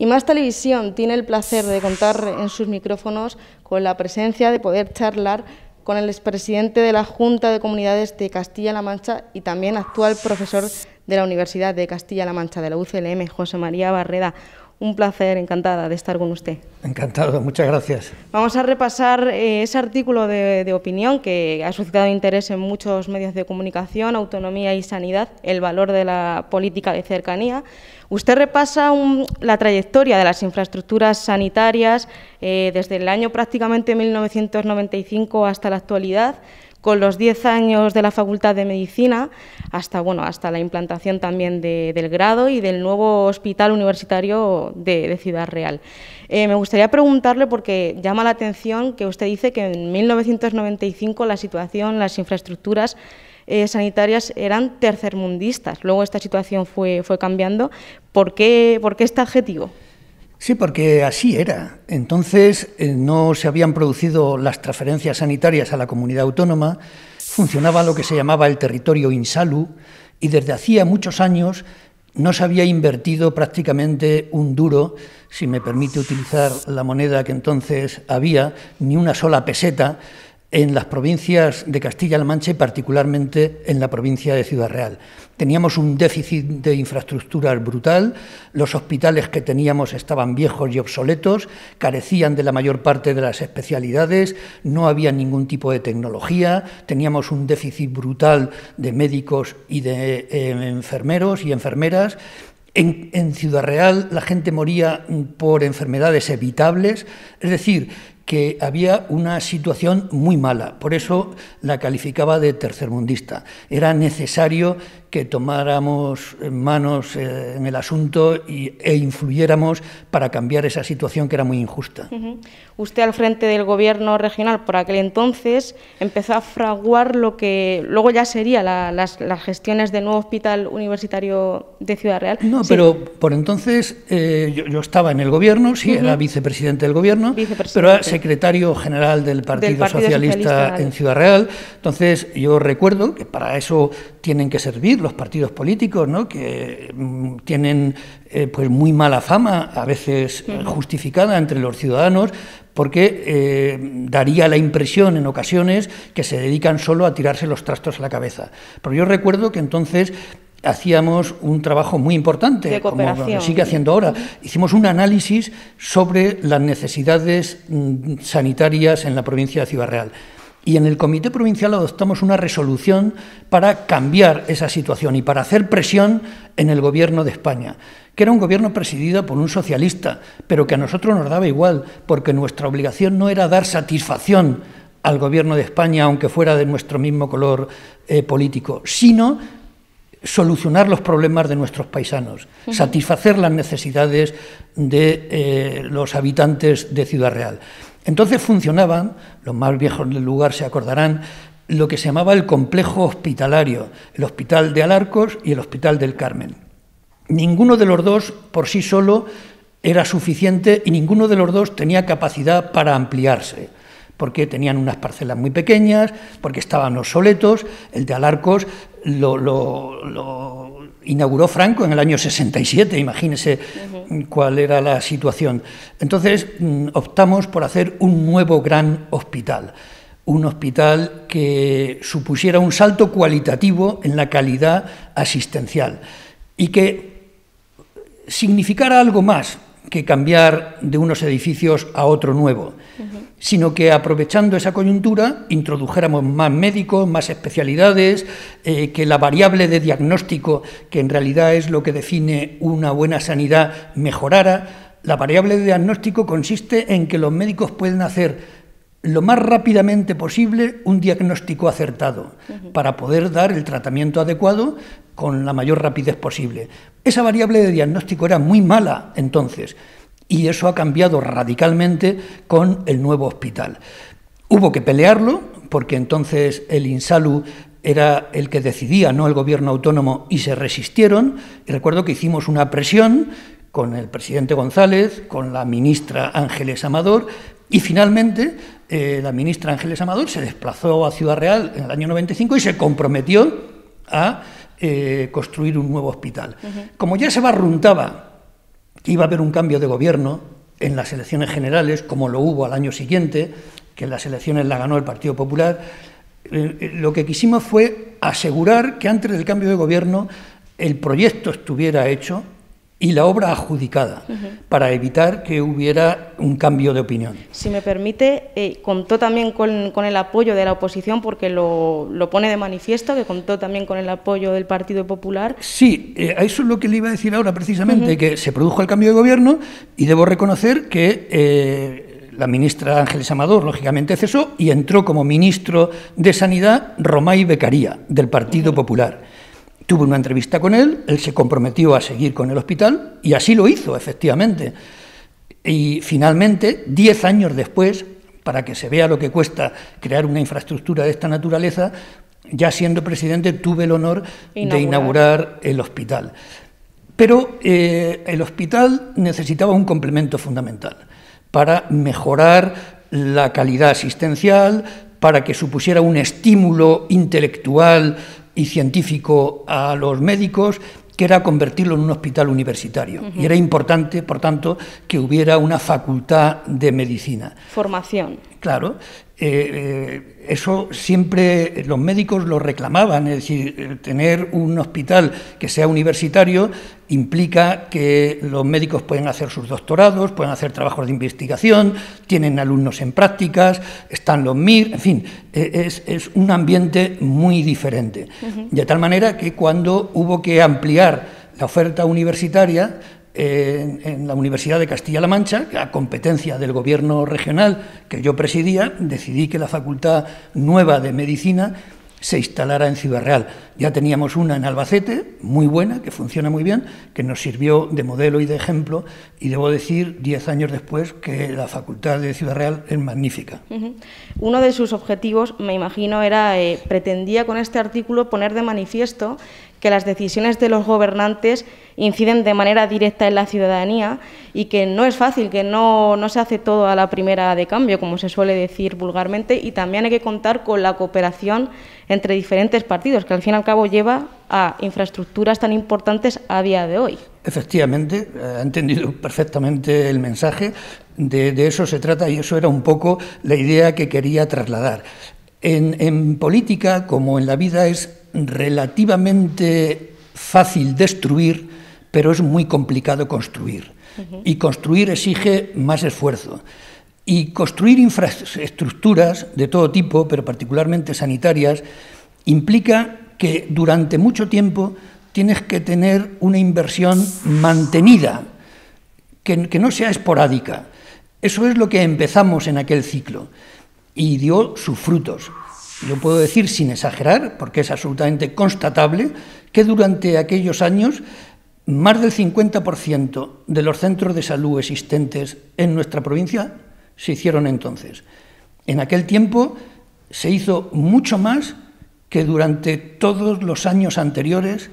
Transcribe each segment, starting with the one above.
Y Más Televisión tiene el placer de contar en sus micrófonos con la presencia de poder charlar con el expresidente de la Junta de Comunidades de Castilla-La Mancha y también actual profesor de la Universidad de Castilla-La Mancha de la UCLM, José María Barreda. Un placer, encantada de estar con usted. Encantado, muchas gracias. Vamos a repasar eh, ese artículo de, opinión que ha suscitado interés en muchos medios de comunicación, autonomía y sanidad, el valor de la política de cercanía. Usted repasa la trayectoria de las infraestructuras sanitarias eh, desde el año prácticamente 1995 hasta la actualidad con los 10 años de la Facultad de Medicina hasta, bueno, hasta la implantación también del grado y del nuevo Hospital Universitario de, Ciudad Real. Eh, me gustaría preguntarle, porque llama la atención que usted dice que en 1995 la situación, las infraestructuras eh, sanitarias eran tercermundistas. Luego esta situación fue, cambiando. ¿Por qué, ¿Por qué este adjetivo? Sí, porque así era. Entonces eh, no se habían producido las transferencias sanitarias a la comunidad autónoma, funcionaba lo que se llamaba el territorio insalu y desde hacía muchos años no se había invertido prácticamente un duro, si me permite utilizar la moneda que entonces había, ni una sola peseta en las provincias de Castilla-La Mancha y particularmente en la provincia de Ciudad Real. Teníamos un déficit de infraestructuras brutal, los hospitales que teníamos estaban viejos y obsoletos, carecían de la mayor parte de las especialidades, no había ningún tipo de tecnología, teníamos un déficit brutal de médicos y de eh, enfermeros y enfermeras. en Ciudad Real la gente moría por enfermedades evitables, es decir, que había una situación muy mala, por eso la calificaba de tercermundista. Era necesario que tomáramos manos eh, en el asunto y, e influyéramos para cambiar esa situación que era muy injusta. Usted al frente del gobierno regional por aquel entonces empezó a fraguar lo que luego ya sería las, gestiones del nuevo hospital universitario de Ciudad Real. No, pero por entonces eh, yo, estaba en el gobierno, sí, era vicepresidente del gobierno, pero era secretario general del Partido, Socialista, en Ciudad Real. Entonces yo recuerdo que para eso tienen que servir los partidos políticos, ¿no? que mm, tienen eh, pues muy mala fama, a veces eh, justificada entre los ciudadanos, porque eh, daría la impresión en ocasiones que se dedican solo a tirarse los trastos a la cabeza. Pero yo recuerdo que entonces hacíamos un trabajo muy importante, como se sigue haciendo ahora. Hicimos un análisis sobre las necesidades mm, sanitarias en la provincia de Ciudad Real. Y en el Comité Provincial adoptamos una resolución para cambiar esa situación y para hacer presión en el Gobierno de España, que era un gobierno presidido por un socialista, pero que a nosotros nos daba igual, porque nuestra obligación no era dar satisfacción al Gobierno de España, aunque fuera de nuestro mismo color eh, político, sino solucionar los problemas de nuestros paisanos, satisfacer las necesidades de eh, los habitantes de Ciudad Real. Entonces funcionaban, los más viejos del lugar se acordarán, lo que se llamaba el complejo hospitalario, el Hospital de Alarcos y el Hospital del Carmen. Ninguno de los dos por sí solo era suficiente y ninguno de los dos tenía capacidad para ampliarse, porque tenían unas parcelas muy pequeñas, porque estaban obsoletos, el de Alarcos lo, lo, lo inauguró Franco en el año 67, imagínese cuál era la situación. Entonces mm, optamos por hacer un nuevo gran hospital, un hospital que supusiera un salto cualitativo en la calidad asistencial y que significara algo más, que cambiar de unos edificios a otro nuevo, sino que aprovechando esa coyuntura introdujéramos más médicos, más especialidades, eh, que la variable de diagnóstico, que en realidad es lo que define una buena sanidad, mejorara. La variable de diagnóstico consiste en que los médicos pueden hacer lo más rápidamente posible un diagnóstico acertado para poder dar el tratamiento adecuado con la mayor rapidez posible. Esa variable de diagnóstico era muy mala entonces y eso ha cambiado radicalmente con el nuevo hospital. Hubo que pelearlo porque entonces el INSALU era el que decidía, no el gobierno autónomo, y se resistieron. Y recuerdo que hicimos una presión con el presidente González, con la ministra Ángeles Amador, y finalmente eh, la ministra Ángeles Amador se desplazó a Ciudad Real en el año 95 y se comprometió a eh, construir un nuevo hospital. Como ya se barruntaba que iba a haber un cambio de gobierno en las elecciones generales, como lo hubo al año siguiente, que en las elecciones la ganó el Partido Popular, eh, eh, lo que quisimos fue asegurar que antes del cambio de gobierno el proyecto estuviera hecho y la obra adjudicada, para evitar que hubiera un cambio de opinión. Si me permite, eh, contó también con, el apoyo de la oposición, porque lo, pone de manifiesto, que contó también con el apoyo del Partido Popular. Sí, eh, a eso es lo que le iba a decir ahora precisamente, que se produjo el cambio de gobierno y debo reconocer que... Eh, la ministra Ángeles Amador, lógicamente, cesó y entró como ministro de Sanidad Romay Becaría, del Partido Popular tuve una entrevista con él, él se comprometió a seguir con el hospital y así lo hizo, efectivamente. Y finalmente, diez años después, para que se vea lo que cuesta crear una infraestructura de esta naturaleza, ya siendo presidente tuve el honor de inaugurar el hospital. Pero eh, el hospital necesitaba un complemento fundamental para mejorar la calidad asistencial, para que supusiera un estímulo intelectual y científico a los médicos, que era convertirlo en un hospital universitario. Y era importante, por tanto, que hubiera una facultad de medicina. Formación. Claro, eh, eh, eso siempre los médicos lo reclamaban, es decir, eh, tener un hospital que sea universitario implica que los médicos pueden hacer sus doctorados, pueden hacer trabajos de investigación, tienen alumnos en prácticas, están los MIR, en fin, e, es, un ambiente muy diferente. De tal manera que cuando hubo que ampliar la oferta universitaria, en, la Universidad de Castilla-La Mancha, a competencia del gobierno regional que yo presidía, decidí que la Facultad Nueva de Medicina se instalara en Ciudad Real. Ya teníamos una en Albacete, muy buena, que funciona muy bien, que nos sirvió de modelo y de ejemplo, y debo decir, diez años después, que la Facultad de Ciudad Real es magnífica. Uno de sus objetivos, me imagino, era, eh, pretendía con este artículo poner de manifiesto que las decisiones de los gobernantes inciden de manera directa en la ciudadanía y que no es fácil, que no, se hace todo a la primera de cambio, como se suele decir vulgarmente, y también hay que contar con la cooperación entre diferentes partidos, que al final cabo lleva a infraestructuras tan importantes a día de hoy. Efectivamente, ha entendido perfectamente el mensaje, de, eso se trata y eso era un poco la idea que quería trasladar. En, política, como en la vida, es relativamente fácil destruir, pero es muy complicado construir. Y construir exige más esfuerzo. Y construir infraestructuras de todo tipo, pero particularmente sanitarias, implica que durante mucho tiempo tienes que tener una inversión mantenida, que, no sea esporádica. Eso es lo que empezamos en aquel ciclo y dio sus frutos. Yo puedo decir sin exagerar, porque es absolutamente constatable, que durante aquellos años más del 50% de los centros de salud existentes en nuestra provincia se hicieron entonces. En aquel tiempo se hizo mucho más que durante todos los años anteriores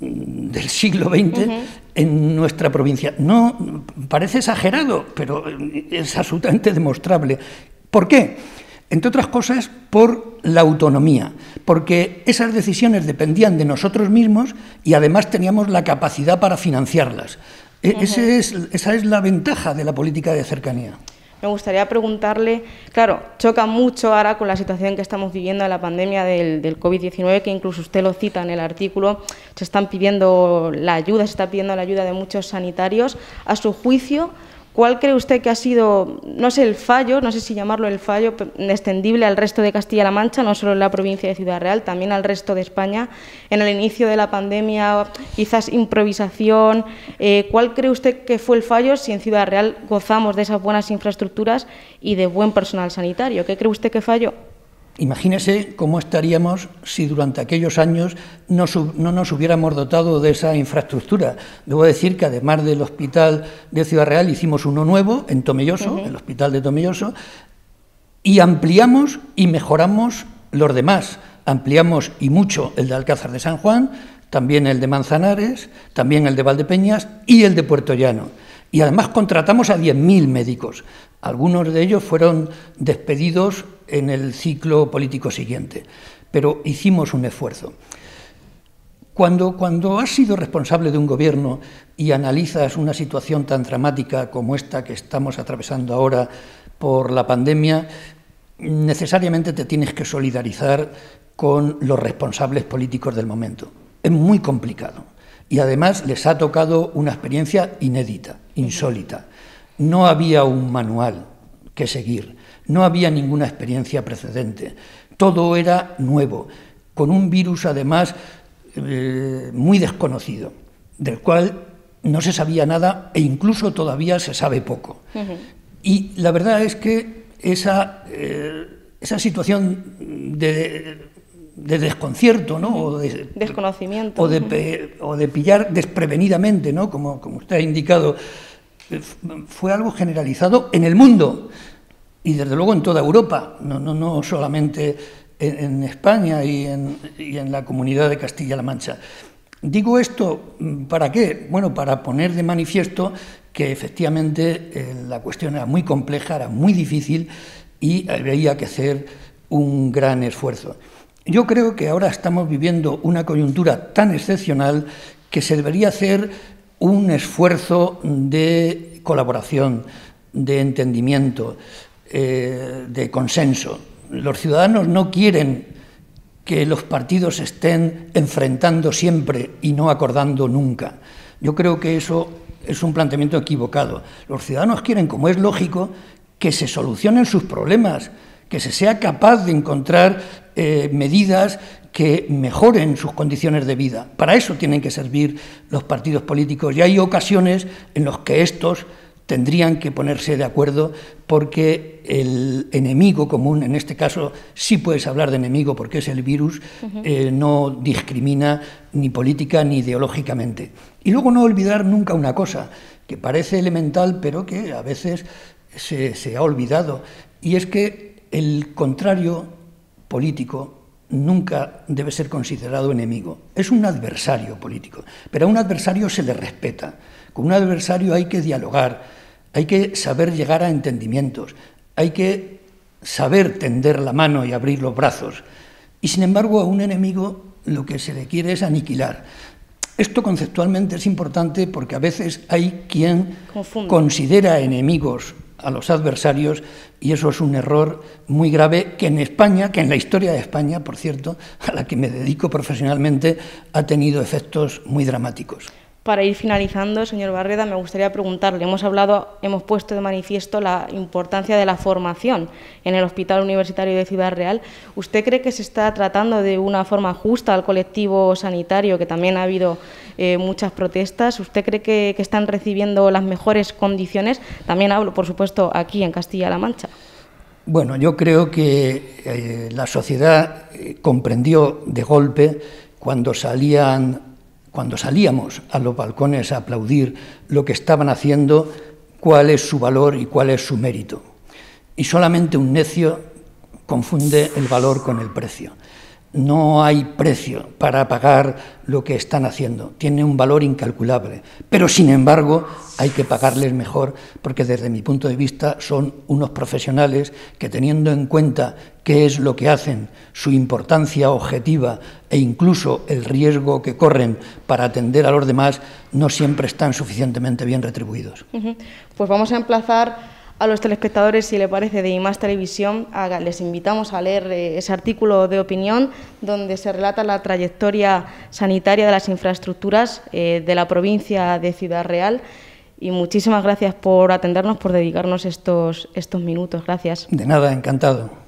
mm, del siglo XX en nuestra provincia. No parece exagerado, pero mm, es absolutamente demostrable. ¿Por qué? Entre otras cosas, por la autonomía, porque esas decisiones dependían de nosotros mismos y además teníamos la capacidad para financiarlas. E, esa es la ventaja de la política de cercanía. Me gustaría preguntarle, claro, choca mucho ahora con la situación que estamos viviendo en la pandemia del, COVID-19, que incluso usted lo cita en el artículo, se están pidiendo la ayuda, se está pidiendo la ayuda de muchos sanitarios. A su juicio, ¿Cuál cree usted que ha sido, no sé, el fallo, no sé si llamarlo el fallo, extendible al resto de Castilla-La Mancha, no solo en la provincia de Ciudad Real, también al resto de España, en el inicio de la pandemia, quizás improvisación? Eh, ¿Cuál cree usted que fue el fallo si en Ciudad Real gozamos de esas buenas infraestructuras y de buen personal sanitario? ¿Qué cree usted que falló? Imagínese cómo estaríamos si durante aquellos años no, nos hubiéramos dotado de esa infraestructura. Debo decir que además del hospital de Ciudad Real hicimos uno nuevo en Tomelloso, el hospital de Tomelloso, y ampliamos y mejoramos los demás. Ampliamos y mucho el de Alcázar de San Juan, también el de Manzanares, también el de Valdepeñas y el de Puerto Llano. Y además contratamos a 10.000 médicos. Algunos de ellos fueron despedidos en el ciclo político siguiente, pero hicimos un esfuerzo. Cuando, has sido responsable de un gobierno y analizas una situación tan dramática como esta que estamos atravesando ahora por la pandemia, necesariamente te tienes que solidarizar con los responsables políticos del momento. Es muy complicado. Y además les ha tocado una experiencia inédita, insólita. No había un manual que seguir. No había ninguna experiencia precedente. Todo era nuevo, con un virus además eh, muy desconocido, del cual no se sabía nada e incluso todavía se sabe poco. Y la verdad es que esa, eh, esa situación de, desconcierto, ¿no? O de, Desconocimiento. O de, pillar desprevenidamente, ¿no? Como, como usted ha indicado, eh, fue algo generalizado en el mundo y desde luego en toda Europa, no, no, no solamente en, España y en, en la comunidad de Castilla-La Mancha. Digo esto, mm, ¿para qué? Bueno, para poner de manifiesto que efectivamente eh, la cuestión era muy compleja, era muy difícil y había que hacer un gran esfuerzo. Yo creo que ahora estamos viviendo una coyuntura tan excepcional que se debería hacer un esfuerzo de colaboración, de entendimiento, eh, de consenso. Los ciudadanos no quieren que los partidos estén enfrentando siempre y no acordando nunca. Yo creo que eso es un planteamiento equivocado. Los ciudadanos quieren, como es lógico, que se solucionen sus problemas, que se sea capaz de encontrar eh, medidas que mejoren sus condiciones de vida. Para eso tienen que servir los partidos políticos y hay ocasiones en las que estos tendrían que ponerse de acuerdo porque el enemigo común, en este caso sí puedes hablar de enemigo porque es el virus, eh, no discrimina ni política ni ideológicamente. Y luego no olvidar nunca una cosa, que parece elemental pero que a veces se, se ha olvidado, y es que el contrario político nunca debe ser considerado enemigo, es un adversario político, pero a un adversario se le respeta. Con un adversario hay que dialogar, hay que saber llegar a entendimientos, hay que saber tender la mano y abrir los brazos. Y sin embargo a un enemigo lo que se le quiere es aniquilar. Esto conceptualmente es importante porque a veces hay quien considera enemigos a los adversarios y eso es un error muy grave que en España, que en la historia de España, por cierto, a la que me dedico profesionalmente, ha tenido efectos muy dramáticos. Para ir finalizando, señor Barreda, me gustaría preguntarle, hemos hablado, hemos puesto de manifiesto la importancia de la formación en el Hospital Universitario de Ciudad Real. ¿Usted cree que se está tratando de una forma justa al colectivo sanitario, que también ha habido eh, muchas protestas? ¿Usted cree que, están recibiendo las mejores condiciones? También hablo, por supuesto, aquí en Castilla-La Mancha. Bueno, yo creo que eh, la sociedad eh, comprendió de golpe cuando salían cuando salíamos a los balcones a aplaudir lo que estaban haciendo, cuál es su valor y cuál es su mérito. Y solamente un necio confunde el valor con el precio no hay precio para pagar lo que están haciendo. Tiene un valor incalculable. Pero, sin embargo, hay que pagarles mejor porque, desde mi punto de vista, son unos profesionales que, teniendo en cuenta qué es lo que hacen, su importancia objetiva e incluso el riesgo que corren para atender a los demás, no siempre están suficientemente bien retribuidos. Pues vamos a emplazar a los telespectadores, si le parece, de IMAS Televisión, les invitamos a leer eh, ese artículo de opinión donde se relata la trayectoria sanitaria de las infraestructuras eh, de la provincia de Ciudad Real. Y muchísimas gracias por atendernos, por dedicarnos estos, estos minutos. Gracias. De nada, encantado.